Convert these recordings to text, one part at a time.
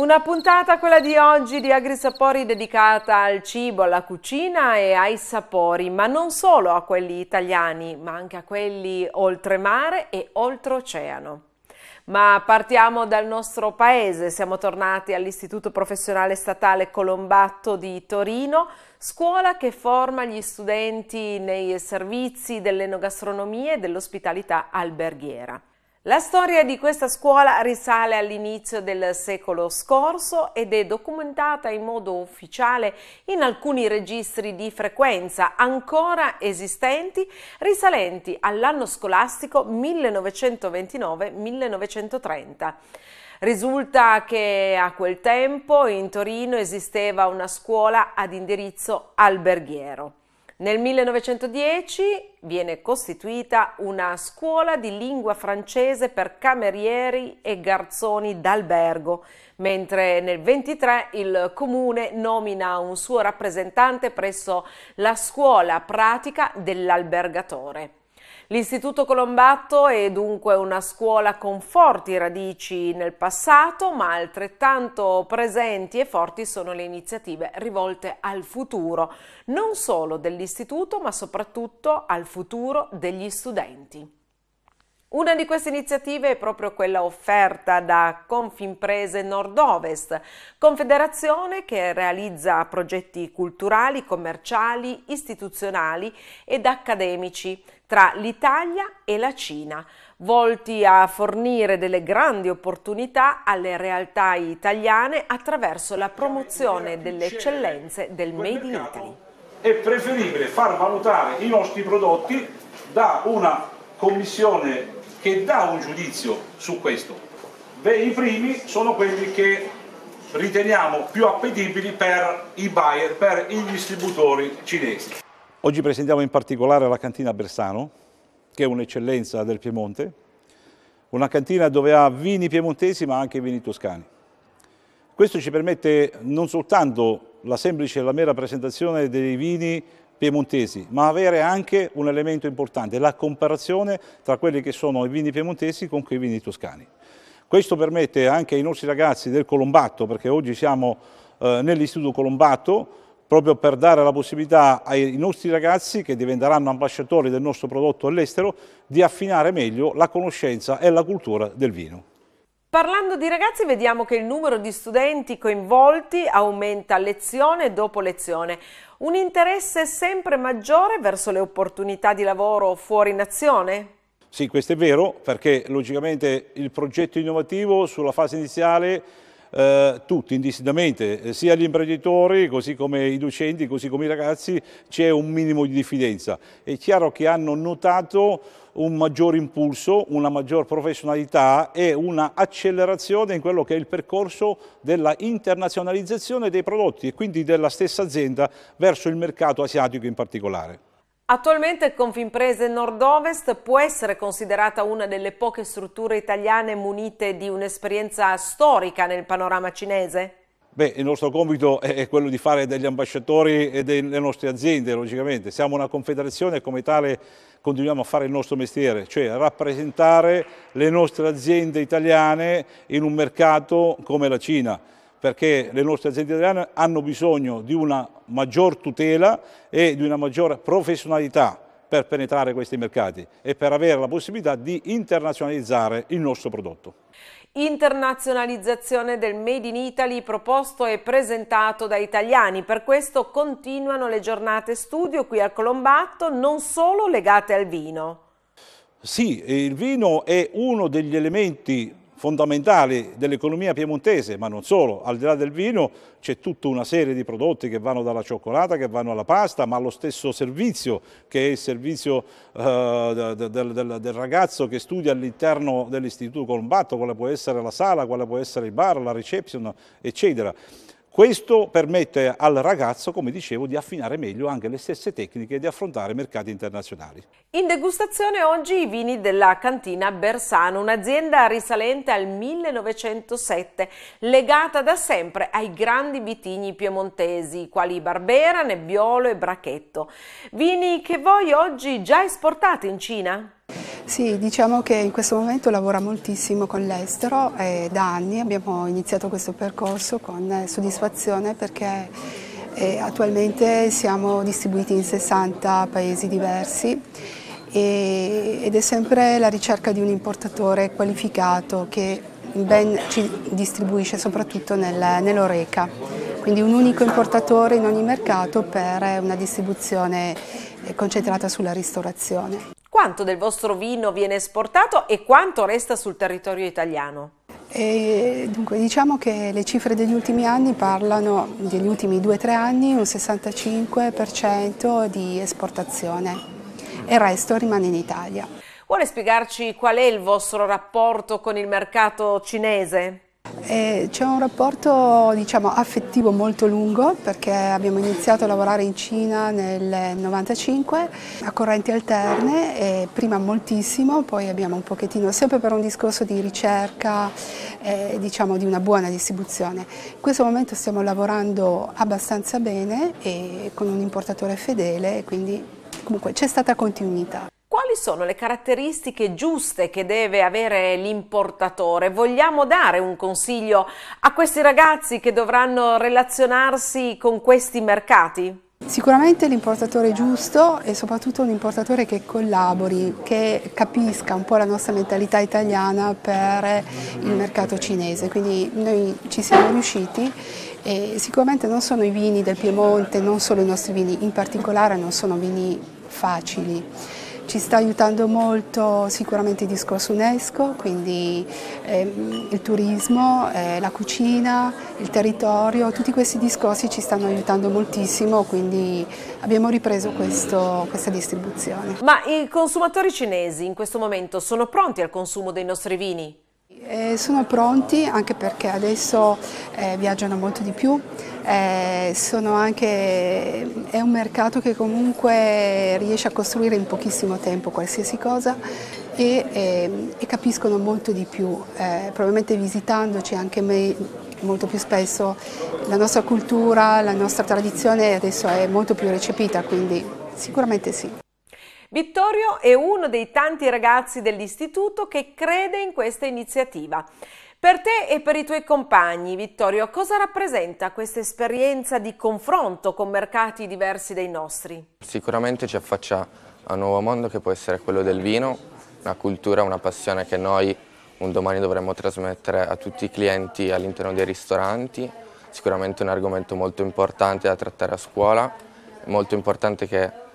Una puntata, quella di oggi, di Agrisapori dedicata al cibo, alla cucina e ai sapori, ma non solo a quelli italiani, ma anche a quelli oltremare e oltreoceano. Ma partiamo dal nostro paese, siamo tornati all'Istituto Professionale Statale Colombatto di Torino, scuola che forma gli studenti nei servizi dell'enogastronomia e dell'ospitalità alberghiera. La storia di questa scuola risale all'inizio del secolo scorso ed è documentata in modo ufficiale in alcuni registri di frequenza ancora esistenti risalenti all'anno scolastico 1929-1930. Risulta che a quel tempo in Torino esisteva una scuola ad indirizzo alberghiero. Nel 1910 viene costituita una scuola di lingua francese per camerieri e garzoni d'albergo, mentre nel 23 il comune nomina un suo rappresentante presso la scuola pratica dell'albergatore. L'Istituto Colombatto è dunque una scuola con forti radici nel passato, ma altrettanto presenti e forti sono le iniziative rivolte al futuro, non solo dell'Istituto, ma soprattutto al futuro degli studenti. Una di queste iniziative è proprio quella offerta da Confimprese Nord-Ovest, confederazione che realizza progetti culturali, commerciali, istituzionali ed accademici tra l'Italia e la Cina, volti a fornire delle grandi opportunità alle realtà italiane attraverso la promozione delle eccellenze del Made in Italy. È preferibile far valutare i nostri prodotti da una commissione che dà un giudizio su questo. Beh, i primi sono quelli che riteniamo più appetibili per i buyer, per i distributori cinesi. Oggi presentiamo in particolare la cantina Bersano, che è un'eccellenza del Piemonte, una cantina dove ha vini piemontesi ma anche vini toscani. Questo ci permette non soltanto la semplice e la mera presentazione dei vini piemontesi, ma avere anche un elemento importante, la comparazione tra quelli che sono i vini piemontesi con quei vini toscani. Questo permette anche ai nostri ragazzi del Colombatto, perché oggi siamo eh, nell'Istituto Colombatto, proprio per dare la possibilità ai nostri ragazzi, che diventeranno ambasciatori del nostro prodotto all'estero, di affinare meglio la conoscenza e la cultura del vino. Parlando di ragazzi vediamo che il numero di studenti coinvolti aumenta lezione dopo lezione. Un interesse sempre maggiore verso le opportunità di lavoro fuori nazione? Sì, questo è vero perché logicamente il progetto innovativo sulla fase iniziale eh, tutti indistintamente, eh, sia gli imprenditori, così come i docenti, così come i ragazzi, c'è un minimo di diffidenza. È chiaro che hanno notato un maggior impulso, una maggior professionalità e una accelerazione in quello che è il percorso della internazionalizzazione dei prodotti e quindi della stessa azienda verso il mercato asiatico in particolare. Attualmente Confimprese Nord-Ovest può essere considerata una delle poche strutture italiane munite di un'esperienza storica nel panorama cinese? Beh, il nostro compito è quello di fare degli ambasciatori e delle nostre aziende, logicamente. Siamo una confederazione e come tale continuiamo a fare il nostro mestiere, cioè rappresentare le nostre aziende italiane in un mercato come la Cina perché le nostre aziende italiane hanno bisogno di una maggior tutela e di una maggiore professionalità per penetrare questi mercati e per avere la possibilità di internazionalizzare il nostro prodotto. Internazionalizzazione del Made in Italy proposto e presentato da italiani. Per questo continuano le giornate studio qui al Colombatto, non solo legate al vino. Sì, il vino è uno degli elementi fondamentali dell'economia piemontese, ma non solo, al di là del vino c'è tutta una serie di prodotti che vanno dalla cioccolata, che vanno alla pasta, ma allo stesso servizio che è il servizio eh, del, del, del, ragazzo che studia all'interno dell'istituto Colombatto, quale può essere la sala, quale può essere il bar, la reception, eccetera. Questo permette al ragazzo, come dicevo, di affinare meglio anche le stesse tecniche e di affrontare mercati internazionali. In degustazione oggi i vini della cantina Bersano, un'azienda risalente al 1907, legata da sempre ai grandi vitigni piemontesi, quali Barbera, Nebbiolo e Brachetto. Vini che voi oggi già esportate in Cina? Sì, diciamo che in questo momento lavora moltissimo con l'estero e da anni abbiamo iniziato questo percorso con soddisfazione perché eh, attualmente siamo distribuiti in 60 paesi diversi ed è sempre la ricerca di un importatore qualificato che ben ci distribuisce soprattutto nell'oreca, quindi un unico importatore in ogni mercato per una distribuzione concentrata sulla ristorazione. Quanto del vostro vino viene esportato e quanto resta sul territorio italiano? E dunque, diciamo che le cifre degli ultimi anni parlano, degli ultimi 2-3 anni, un 65% di esportazione e il resto rimane in Italia. Vuole spiegarci qual è il vostro rapporto con il mercato cinese? Eh, c'è un rapporto diciamo, affettivo molto lungo perché abbiamo iniziato a lavorare in Cina nel 1995 a correnti alterne, eh, prima moltissimo, poi abbiamo un pochettino, sempre per un discorso di ricerca, eh, diciamo di una buona distribuzione. In questo momento stiamo lavorando abbastanza bene e con un importatore fedele, quindi comunque c'è stata continuità quali sono le caratteristiche giuste che deve avere l'importatore? Vogliamo dare un consiglio a questi ragazzi che dovranno relazionarsi con questi mercati? Sicuramente l'importatore giusto e soprattutto un importatore che collabori, che capisca un po' la nostra mentalità italiana per il mercato cinese, quindi noi ci siamo riusciti e sicuramente non sono i vini del Piemonte, non solo i nostri vini, in particolare non sono vini facili ci sta aiutando molto sicuramente il discorso UNESCO, quindi ehm, il turismo, eh, la cucina, il territorio, tutti questi discorsi ci stanno aiutando moltissimo, quindi abbiamo ripreso questo, questa distribuzione. Ma i consumatori cinesi in questo momento sono pronti al consumo dei nostri vini? Eh, sono pronti anche perché adesso eh, viaggiano molto di più, eh, anche, è un mercato che comunque riesce a costruire in pochissimo tempo qualsiasi cosa e, ehm, e capiscono molto di più, eh, probabilmente visitandoci anche me, molto più spesso la nostra cultura, la nostra tradizione adesso è molto più recepita, quindi sicuramente sì. Vittorio è uno dei tanti ragazzi dell'istituto che crede in questa iniziativa. Per te e per i tuoi compagni, Vittorio, cosa rappresenta questa esperienza di confronto con mercati diversi dai nostri? Sicuramente ci affaccia a un nuovo mondo che può essere quello del vino, una cultura, una passione che noi un domani dovremmo trasmettere a tutti i clienti all'interno dei ristoranti, sicuramente un argomento molto importante da trattare a scuola, molto importante che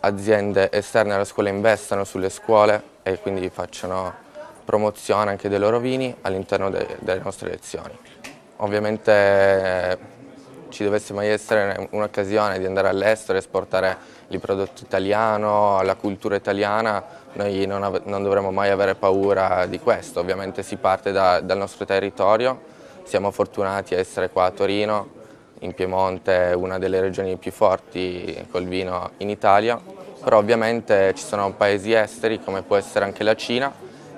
aziende esterne alla scuola investano sulle scuole e quindi facciano promozione anche dei loro vini all'interno de delle nostre lezioni. Ovviamente eh, ci dovesse mai essere un'occasione di andare all'estero e esportare il prodotto italiano, la cultura italiana, noi non, non dovremmo mai avere paura di questo. Ovviamente si parte da dal nostro territorio, siamo fortunati a essere qua a Torino, in Piemonte è una delle regioni più forti col vino in Italia, però ovviamente ci sono paesi esteri come può essere anche la Cina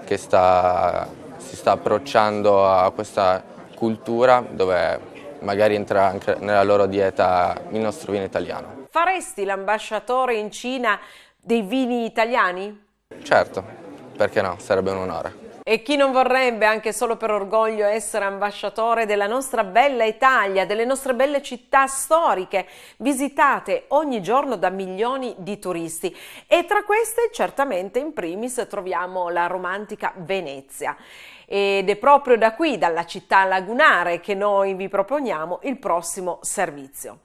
che sta, si sta approcciando a questa cultura dove magari entra anche nella loro dieta il nostro vino italiano. Faresti l'ambasciatore in Cina dei vini italiani? Certo, perché no, sarebbe un onore. E chi non vorrebbe anche solo per orgoglio essere ambasciatore della nostra bella Italia, delle nostre belle città storiche, visitate ogni giorno da milioni di turisti. E tra queste certamente in primis troviamo la romantica Venezia. Ed è proprio da qui, dalla città lagunare, che noi vi proponiamo il prossimo servizio.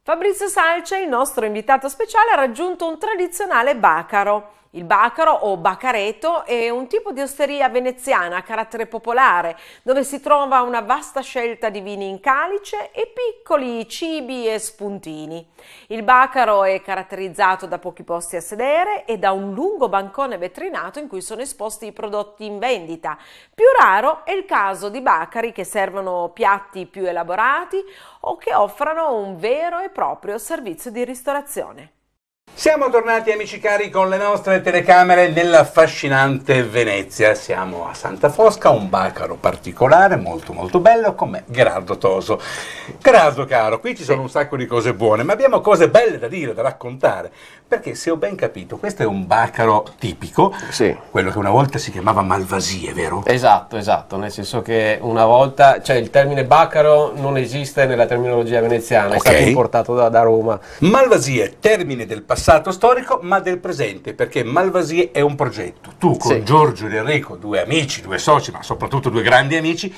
Fabrizio Salce, il nostro invitato speciale, ha raggiunto un tradizionale bacaro il bacaro o bacareto è un tipo di osteria veneziana a carattere popolare, dove si trova una vasta scelta di vini in calice e piccoli cibi e spuntini. Il bacaro è caratterizzato da pochi posti a sedere e da un lungo bancone vetrinato in cui sono esposti i prodotti in vendita. Più raro è il caso di bacari che servono piatti più elaborati o che offrano un vero e proprio servizio di ristorazione. Siamo tornati amici cari con le nostre telecamere nell'affascinante Venezia. Siamo a Santa Fosca, un bacaro particolare, molto molto bello, con me Gerardo Toso. Gerardo caro, qui ci sono un sacco di cose buone, ma abbiamo cose belle da dire, da raccontare. Perché se ho ben capito, questo è un bacaro tipico, sì. quello che una volta si chiamava malvasie, vero? Esatto, esatto, nel senso che una volta, cioè il termine bacaro non esiste nella terminologia veneziana, okay. è stato importato da, da, Roma. Malvasie, termine del passato storico, ma del presente, perché malvasie è un progetto. Tu con sì. Giorgio ed Enrico, due amici, due soci, ma soprattutto due grandi amici,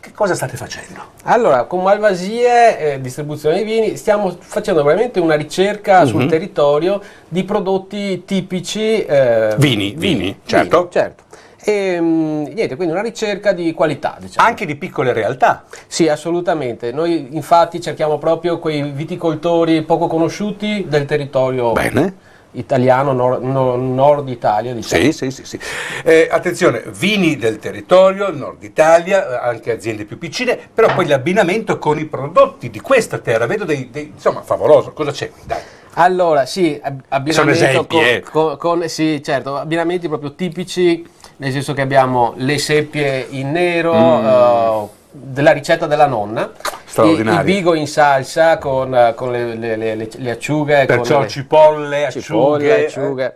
che cosa state facendo? Allora, con Malvasie, eh, distribuzione dei vini, stiamo facendo veramente una ricerca uh -huh. sul mhm. territorio di prodotti tipici... Eh, vini, vini, vini, certo. Vini, certo. E, certo. ehm, niente, quindi una ricerca di qualità. Diciamo. Anche di piccole realtà. Sì, assolutamente. Noi infatti cerchiamo proprio quei viticoltori poco conosciuti del territorio. Bene italiano, nord, nord Italia. Diciamo. Sì, sì, sì. sì. Eh, attenzione, vini del territorio, nord Italia, anche aziende più piccine, però poi l'abbinamento con i prodotti di questa terra, vedo dei, dei insomma, favoloso, cosa c'è qui? Dai. Allora, sì, abbinamento esempi, con, eh. con, con, sì, certo, abbinamenti proprio tipici, nel senso che abbiamo le seppie in nero, mm. uh, della ricetta della nonna, straordinario. Il, vigo in salsa con, con le, le, le, le, acciughe. Perciò cipolle, acciughe. Cipolle, acciughe. Eh.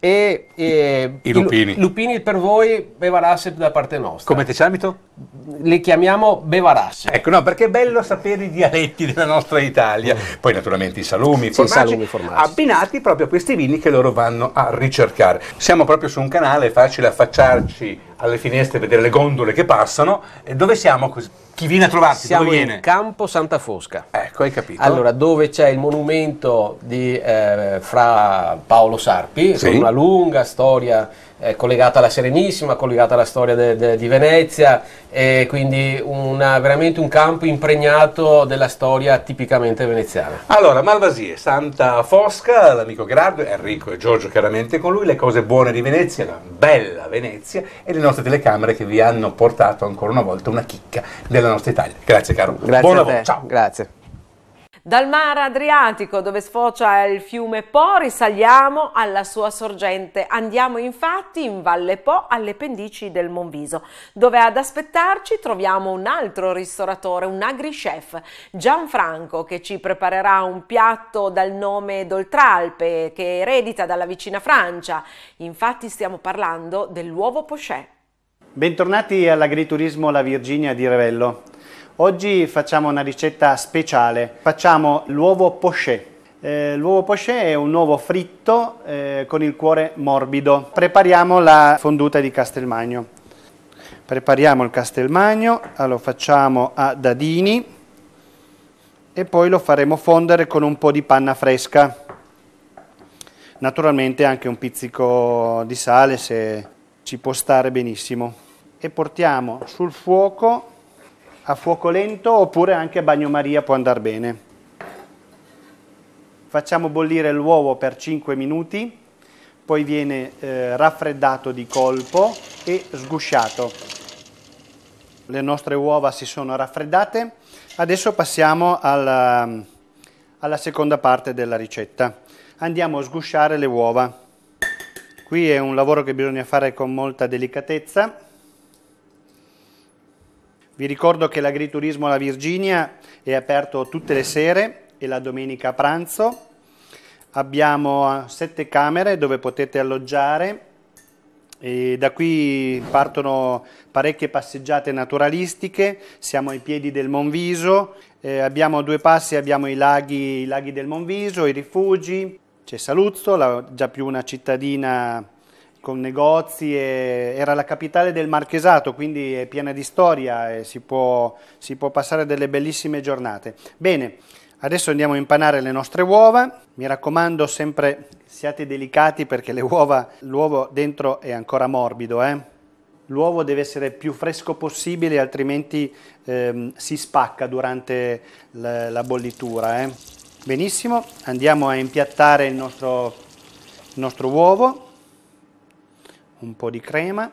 E, e, I lupini. I Lupini per voi, Bevarasset da parte nostra. Come ti teciamito? Li chiamiamo Bevarasset. Ecco, no, perché è bello sapere i dialetti della nostra Italia. Mm. Poi naturalmente i salumi, i sì, formaggi, formaggi, abbinati proprio a questi vini che loro vanno a ricercare. Siamo proprio su un canale, è facile affacciarci alle finestre e vedere le gondole che passano, dove siamo così chi viene a trovarti? Siamo viene? in Campo Santa Fosca. Ecco, hai capito. Allora, dove c'è il monumento di eh, Fra Paolo Sarpi, sì. con una lunga storia eh, collegata alla Serenissima, collegata alla storia de, de, di Venezia, e quindi una, veramente un campo impregnato della storia tipicamente veneziana. Allora, Malvasie, Santa Fosca, l'amico Gerardo, Enrico e Giorgio chiaramente con lui, le cose buone di Venezia, la bella Venezia e le nostre telecamere che vi hanno portato ancora una volta una chicca della nostra Italia. Grazie caro. Grazie Buon lavoro. Ciao. Grazie. Dal mar Adriatico, dove sfocia il fiume Po, risaliamo alla sua sorgente. Andiamo infatti in Valle Po, alle pendici del Monviso, dove ad aspettarci troviamo un altro ristoratore, un agri-chef, Gianfranco, che ci preparerà un piatto dal nome d'Oltralpe, che eredita dalla vicina Francia. Infatti stiamo parlando dell'uovo pochè. Bentornati all'agriturismo La Virginia di Revello. Oggi facciamo una ricetta speciale, facciamo l'uovo poché. Eh, l'uovo poché è un uovo fritto eh, con il cuore morbido. Prepariamo la fonduta di Castelmagno. Prepariamo il Castelmagno, lo facciamo a dadini e poi lo faremo fondere con un po' di panna fresca. Naturalmente anche un pizzico di sale se ci può stare benissimo. E portiamo sul fuoco a fuoco lento oppure anche a bagnomaria può andare bene. Facciamo bollire l'uovo per 5 minuti, poi viene eh, raffreddato di colpo e sgusciato. Le nostre uova si sono raffreddate, adesso passiamo alla, ehm, alla seconda parte della ricetta. Andiamo a sgusciare le uova. Qui è un lavoro che bisogna fare con molta delicatezza vi ricordo che l'agriturismo alla Virginia è aperto tutte le sere e la domenica a pranzo. Abbiamo eh, sette camere dove potete alloggiare e da qui partono parecchie passeggiate naturalistiche, siamo ai piedi del Monviso, eh, abbiamo due passi, abbiamo i laghi, i laghi del Monviso, i rifugi, c'è Saluzzo, la, già più una cittadina con negozi, e, era la capitale del Marchesato, quindi è piena di storia e si può, si può passare delle bellissime giornate. Bene, adesso andiamo a impanare le nostre uova, mi raccomando sempre siate delicati perché le uova, l'uovo dentro è ancora morbido, eh? l'uovo deve essere più fresco possibile altrimenti ehm, si spacca durante la, la bollitura. Eh. Benissimo, andiamo a impiattare il nostro, il nostro uovo un po' di crema,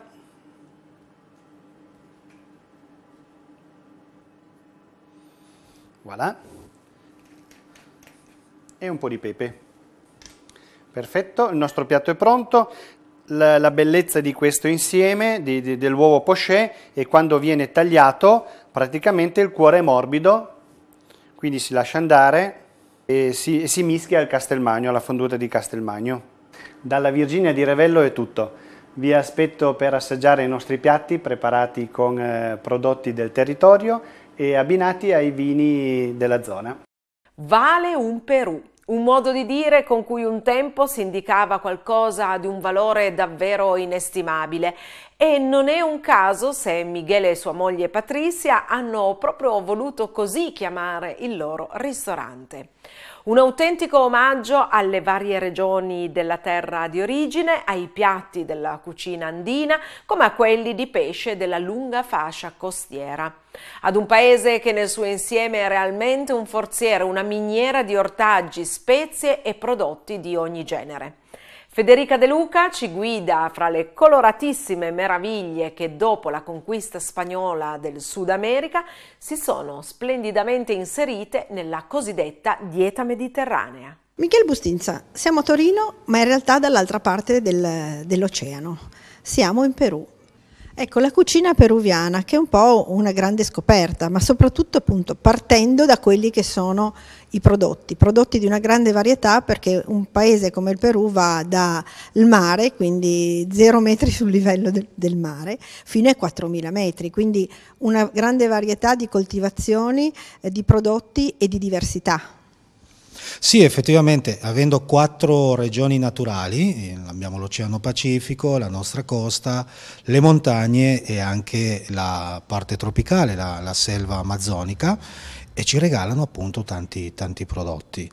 voilà, e un po' di pepe. Perfetto, il nostro piatto è pronto, la, la bellezza di questo insieme di, di, dell'uovo poché è quando viene tagliato praticamente il cuore è morbido, quindi si lascia andare e si, e si mischia al castelmagno, alla fonduta di castelmagno. Dalla Virginia di Revello è tutto. Vi aspetto per assaggiare i nostri piatti preparati con eh, prodotti del territorio e abbinati ai vini della zona. Vale un Perù, un modo di dire con cui un tempo si indicava qualcosa di un valore davvero inestimabile. E non è un caso se Michele e sua moglie Patricia hanno proprio voluto così chiamare il loro ristorante. Un autentico omaggio alle varie regioni della terra di origine, ai piatti della cucina andina, come a quelli di pesce della lunga fascia costiera. Ad un paese che nel suo insieme è realmente un forziere, una miniera di ortaggi, spezie e prodotti di ogni genere. Federica De Luca ci guida fra le coloratissime meraviglie che dopo la conquista spagnola del Sud America si sono splendidamente inserite nella cosiddetta dieta mediterranea. Michel Bustinza, siamo a Torino, ma in realtà dall'altra parte del, dell'oceano. Siamo in Perù. Ecco, la cucina peruviana, che è un po' una grande scoperta, ma soprattutto appunto partendo da quelli che sono i prodotti, prodotti di una grande varietà perché un paese come il Perù va dal mare, quindi zero metri sul livello del, del mare, fino a 4.000 metri, quindi una grande varietà di coltivazioni, eh, di prodotti e di diversità sì, effettivamente, avendo quattro regioni naturali, eh, abbiamo l'Oceano Pacifico, la nostra costa, le montagne e anche la parte tropicale, la, la selva amazzonica, e ci regalano appunto tanti, tanti prodotti,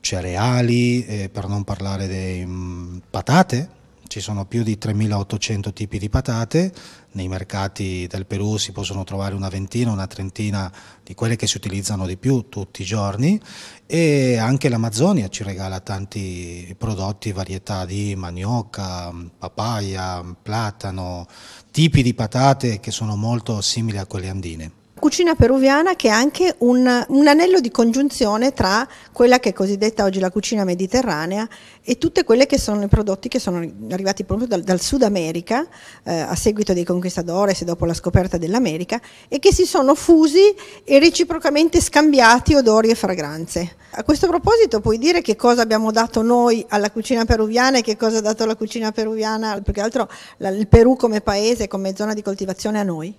cereali, eh, per non parlare di mm, patate, ci sono più di 3.800 tipi di patate, nei mercati del Perù si possono trovare una ventina, una trentina di quelle che si utilizzano di più tutti i giorni e anche l'Amazzonia ci regala tanti prodotti, varietà di manioca, papaya, platano, tipi di patate che sono molto simili a quelle andine cucina peruviana che è anche un, un, anello di congiunzione tra quella che è cosiddetta oggi la cucina mediterranea e tutte quelle che sono i prodotti che sono arrivati proprio dal, dal Sud America eh, a seguito dei conquistadores e dopo la scoperta dell'America e che si sono fusi e reciprocamente scambiati odori e fragranze. A questo proposito puoi dire che cosa abbiamo dato noi alla cucina peruviana e che cosa ha dato la cucina peruviana, più che altro il Perù come paese, come zona di coltivazione a noi?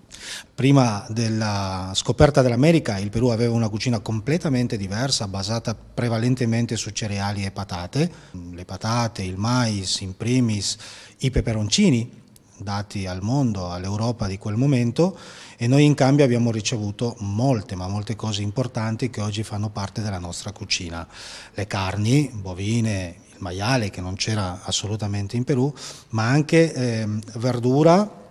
Prima della scoperta dell'America il Perù aveva una cucina completamente diversa, basata prevalentemente su cereali e patate le patate, il mais, in primis i peperoncini dati al mondo, all'Europa di quel momento e noi in cambio abbiamo ricevuto molte, ma molte cose importanti che oggi fanno parte della nostra cucina. Le carni, bovine, il maiale che non c'era assolutamente in Perù, ma anche eh, verdura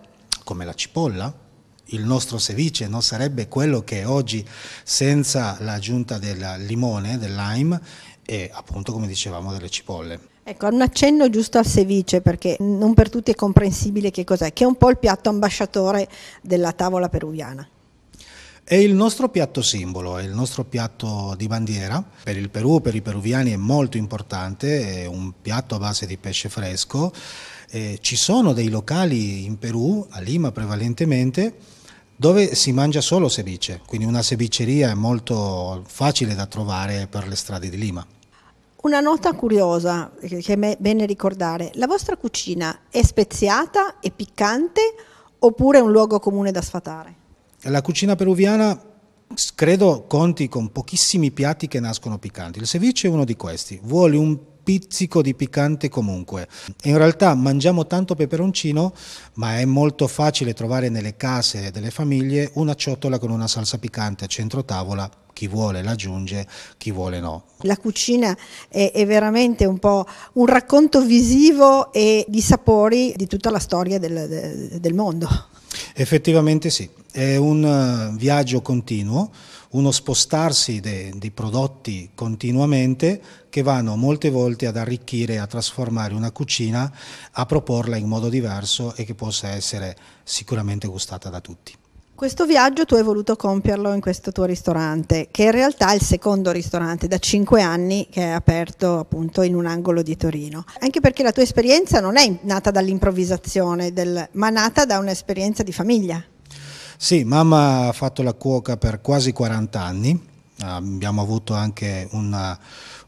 come la cipolla, il nostro ceviche non sarebbe quello che oggi senza l'aggiunta del limone, del lime, e appunto come dicevamo delle cipolle. Ecco, un accenno giusto al ceviche perché non per tutti è comprensibile che cos'è, che è un po' il piatto ambasciatore della tavola peruviana. È il nostro piatto simbolo, è il nostro piatto di bandiera. Per il Perù, per i peruviani è molto importante, è un piatto a base di pesce fresco. Eh, ci sono dei locali in Perù, a Lima prevalentemente, dove si mangia solo ceviche, quindi una ceviceria è molto facile da trovare per le strade di Lima. Una nota curiosa che è bene ricordare, la vostra cucina è speziata e piccante oppure è un luogo comune da sfatare? La cucina peruviana credo conti con pochissimi piatti che nascono piccanti, il ceviche è uno di questi, vuole un pizzico di piccante comunque. In realtà mangiamo tanto peperoncino, ma è molto facile trovare nelle case delle famiglie una ciotola con una salsa piccante a centro tavola chi vuole l'aggiunge, chi vuole no. La cucina è, è, veramente un po' un racconto visivo e di sapori di tutta la storia del, del mondo. Effettivamente sì, è un eh, viaggio continuo uno spostarsi di prodotti continuamente che vanno molte volte ad arricchire, a trasformare una cucina, a proporla in modo diverso e che possa essere sicuramente gustata da tutti. Questo viaggio tu hai voluto compierlo in questo tuo ristorante, che in realtà è il secondo ristorante da cinque anni che è aperto appunto in un angolo di Torino. Anche perché la tua esperienza non è nata dall'improvvisazione, del, ma nata da un'esperienza di famiglia. Sì, mamma ha fatto la cuoca per quasi 40 anni, ah, abbiamo avuto anche una,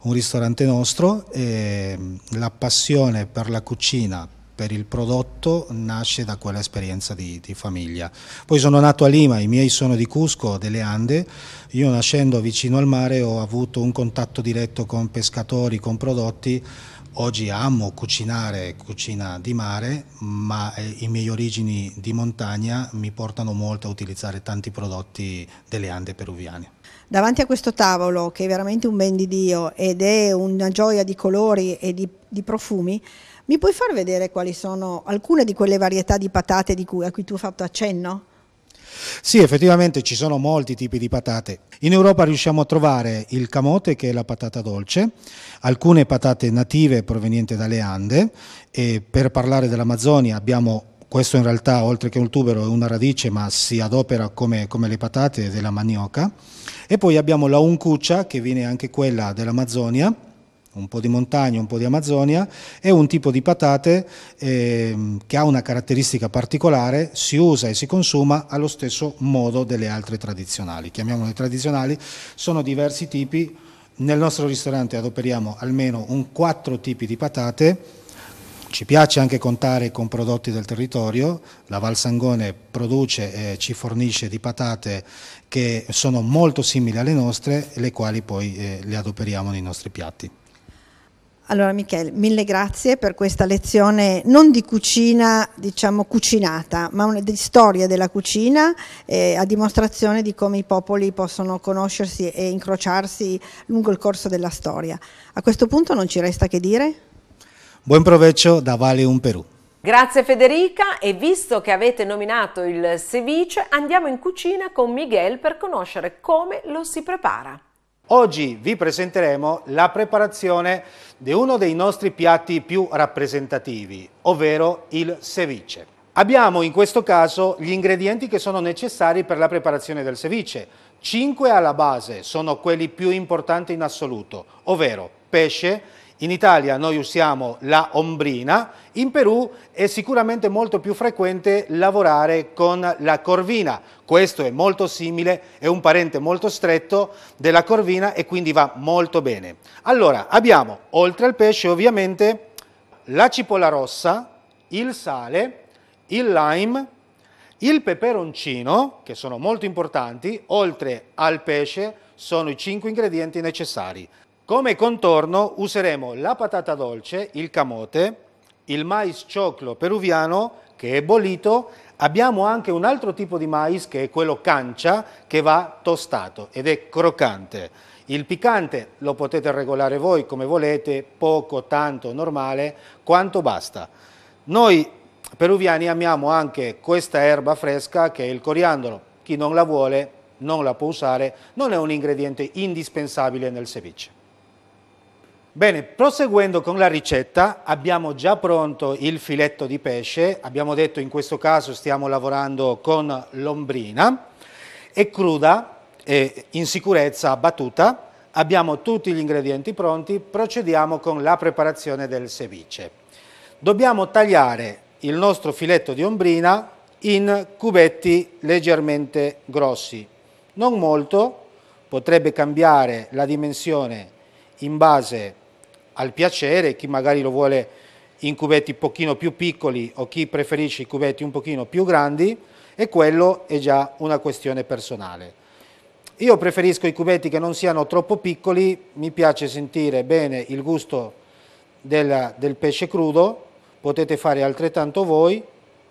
un ristorante nostro e la passione per la cucina, per il prodotto nasce da quell'esperienza di, di, famiglia. Poi sono nato a Lima, i miei sono di Cusco, delle Ande, io nascendo vicino al mare ho avuto un contatto diretto con pescatori, con prodotti, oggi amo cucinare cucina di mare, ma eh, i miei origini di montagna mi portano molto a utilizzare tanti prodotti delle Ande peruviane. Davanti a questo tavolo, che è veramente un ben di Dio ed è una gioia di colori e di, di profumi, mi puoi far vedere quali sono alcune di quelle varietà di patate di cui, a cui tu hai fatto accenno? Sì, effettivamente ci sono molti tipi di patate. In Europa riusciamo a trovare il camote, che è la patata dolce, alcune patate native provenienti dalle Ande, e per parlare dell'Amazzonia abbiamo questo in realtà, oltre che un tubero, è una radice, ma si adopera come, come le patate della manioca. E poi abbiamo la uncuccia, che viene anche quella dell'Amazzonia, un po' di montagna, un po' di Amazzonia, è un tipo di patate eh, che ha una caratteristica particolare, si usa e si consuma allo stesso modo delle altre tradizionali. Chiamiamole tradizionali, sono diversi tipi. Nel nostro ristorante adoperiamo almeno un quattro tipi di patate. Ci piace anche contare con prodotti del territorio, la Val Sangone produce e ci fornisce di patate che sono molto simili alle nostre, le quali poi eh, le adoperiamo nei nostri piatti. Allora Michele, mille grazie per questa lezione non di cucina, diciamo cucinata, ma una, di storia della cucina eh, a dimostrazione di come i popoli possono conoscersi e incrociarsi lungo il corso della storia. A questo punto non ci resta che dire? Buon provecho da Vale Un Perù. Grazie Federica e visto che avete nominato il ceviche andiamo in cucina con Miguel per conoscere come lo si prepara. Oggi vi presenteremo la preparazione di uno dei nostri piatti più rappresentativi, ovvero il ceviche. Abbiamo in questo caso gli ingredienti che sono necessari per la preparazione del ceviche. Cinque alla base sono quelli più importanti in assoluto, ovvero pesce, in Italia noi usiamo la ombrina, in Perù è sicuramente molto più frequente lavorare con la corvina. Questo è molto simile, è un parente molto stretto della corvina e quindi va molto bene. Allora, abbiamo oltre al pesce ovviamente la cipolla rossa, il sale, il lime, il peperoncino, che sono molto importanti, oltre al pesce sono i 5 ingredienti necessari. Come contorno useremo la patata dolce, il camote, il mais cioclo peruviano che è bollito, abbiamo anche un altro tipo di mais che è quello cancia che va tostato ed è croccante. Il piccante lo potete regolare voi come volete, poco, tanto, normale, quanto basta. Noi peruviani amiamo anche questa erba fresca che è il coriandolo, chi non la vuole non la può usare, non è un ingrediente indispensabile nel ceviche. Bene, proseguendo con la ricetta, abbiamo già pronto il filetto di pesce, abbiamo detto in questo caso stiamo lavorando con l'ombrina, è cruda, è in sicurezza battuta, abbiamo tutti gli ingredienti pronti, procediamo con la preparazione del ceviche. Dobbiamo tagliare il nostro filetto di ombrina in cubetti leggermente grossi, non molto, potrebbe cambiare la dimensione in base a al piacere, chi magari lo vuole in cubetti un pochino più piccoli o chi preferisce i cubetti un pochino più grandi e quello è già una questione personale. Io preferisco i cubetti che non siano troppo piccoli, mi piace sentire bene il gusto del, del pesce crudo, potete fare altrettanto voi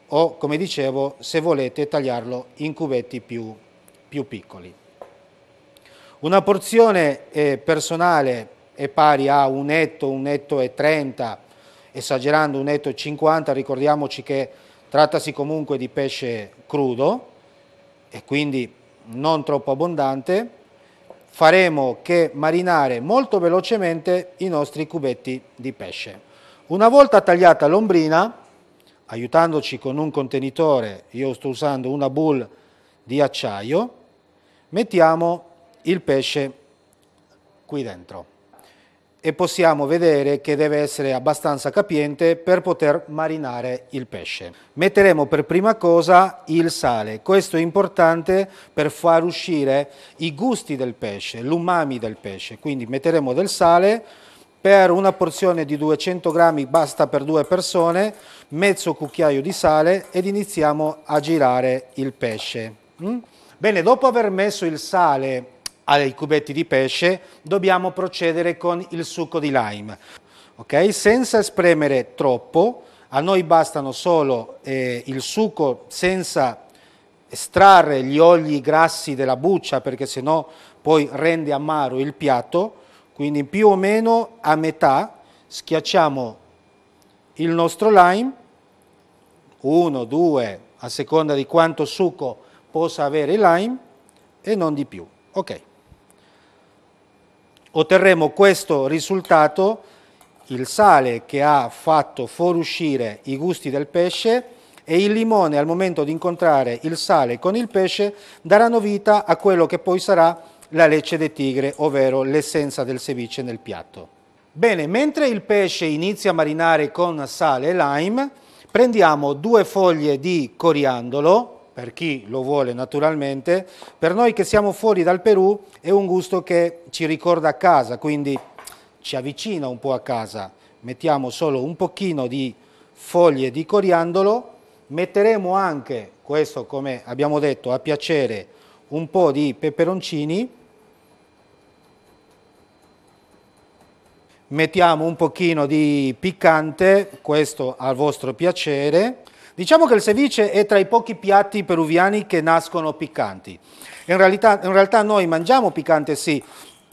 o come dicevo se volete tagliarlo in cubetti più, più piccoli. Una porzione eh, personale è pari a un netto, un netto e 30, esagerando un netto e 50, ricordiamoci che trattasi comunque di pesce crudo e quindi non troppo abbondante, faremo che marinare molto velocemente i nostri cubetti di pesce. Una volta tagliata l'ombrina, aiutandoci con un contenitore, io sto usando una bull di acciaio, mettiamo il pesce qui dentro e possiamo vedere che deve essere abbastanza capiente per poter marinare il pesce. Metteremo per prima cosa il sale, questo è importante per far uscire i gusti del pesce, l'umami del pesce, quindi metteremo del sale per una porzione di 200 grammi basta per due persone, mezzo cucchiaio di sale ed iniziamo a girare il pesce. Mm? Bene, dopo aver messo il sale ai cubetti di pesce dobbiamo procedere con il succo di lime, Ok? senza spremere troppo, a noi bastano solo eh, il succo senza estrarre gli oli grassi della buccia perché sennò poi rende amaro il piatto, quindi più o meno a metà schiacciamo il nostro lime, uno, due, a seconda di quanto succo possa avere il lime e non di più. Okay otterremo questo risultato, il sale che ha fatto fuoriuscire i gusti del pesce e il limone al momento di incontrare il sale con il pesce daranno vita a quello che poi sarà la lecce de tigre, ovvero l'essenza del ceviche nel piatto. Bene, mentre il pesce inizia a marinare con sale e lime, prendiamo due foglie di coriandolo, per chi lo vuole naturalmente. Per noi che siamo fuori dal Perù è un gusto che ci ricorda a casa, quindi ci avvicina un po' a casa. Mettiamo solo un pochino di foglie di coriandolo, metteremo anche, questo come abbiamo detto, a piacere, un po' di peperoncini, mettiamo un pochino di piccante, questo al vostro piacere, Diciamo che il ceviche è tra i pochi piatti peruviani che nascono piccanti. In realtà, in realtà noi mangiamo piccante sì,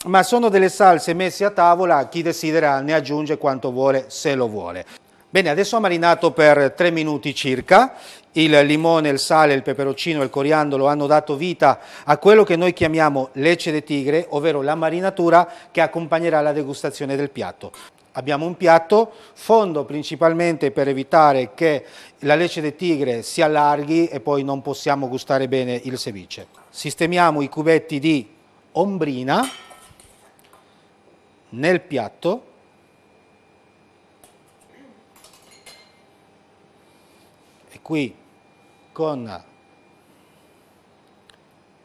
ma sono delle salse messe a tavola, chi desidera ne aggiunge quanto vuole, se lo vuole. Bene, adesso ho marinato per 3 minuti circa, il limone, il sale, il peperoncino e il coriandolo hanno dato vita a quello che noi chiamiamo lecce de tigre, ovvero la marinatura che accompagnerà la degustazione del piatto. Abbiamo un piatto fondo principalmente per evitare che la lecce del tigre si allarghi e poi non possiamo gustare bene il ceviche. Sistemiamo i cubetti di ombrina nel piatto e qui con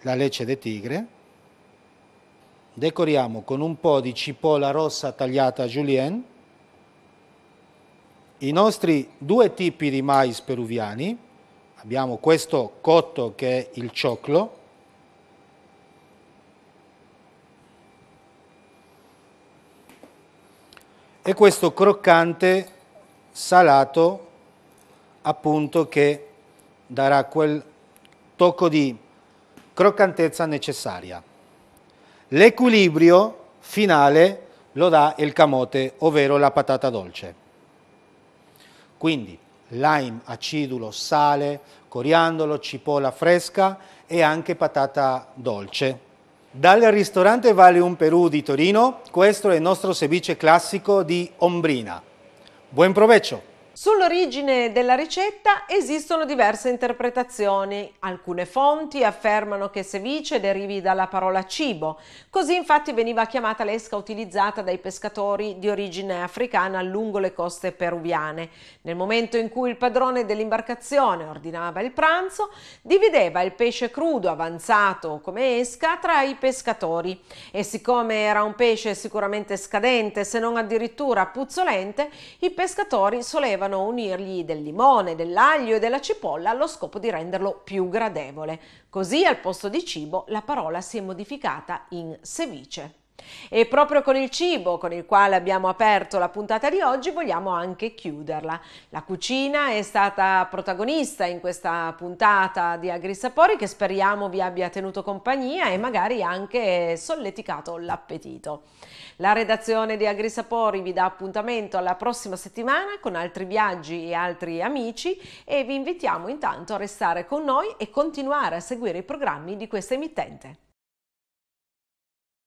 la lecce del tigre Decoriamo con un po' di cipolla rossa tagliata a julienne, i nostri due tipi di mais peruviani, abbiamo questo cotto che è il cioclo, e questo croccante salato appunto che darà quel tocco di croccantezza necessaria. L'equilibrio finale lo dà il camote, ovvero la patata dolce. Quindi lime, acidulo, sale, coriandolo, cipolla fresca e anche patata dolce. Dal ristorante Vale un Perù di Torino, questo è il nostro ceviche classico di ombrina. Buon provecho! Sull'origine della ricetta esistono diverse interpretazioni. Alcune fonti affermano che ceviche derivi dalla parola cibo, così infatti veniva chiamata l'esca utilizzata dai pescatori di origine africana lungo le coste peruviane. Nel momento in cui il padrone dell'imbarcazione ordinava il pranzo, divideva il pesce crudo avanzato come esca tra i pescatori e siccome era un pesce sicuramente scadente, se non addirittura puzzolente, i pescatori solevano potevano unirgli del limone, dell'aglio e della cipolla allo scopo di renderlo più gradevole. Così al posto di cibo la parola si è modificata in sevice. E proprio con il cibo con il quale abbiamo aperto la puntata di oggi vogliamo anche chiuderla. La cucina è stata protagonista in questa puntata di Agrisapori che speriamo vi abbia tenuto compagnia e magari anche solleticato l'appetito. La redazione di Agrisapori vi dà appuntamento alla prossima settimana con altri viaggi e altri amici e vi invitiamo intanto a restare con noi e continuare a seguire i programmi di questa emittente.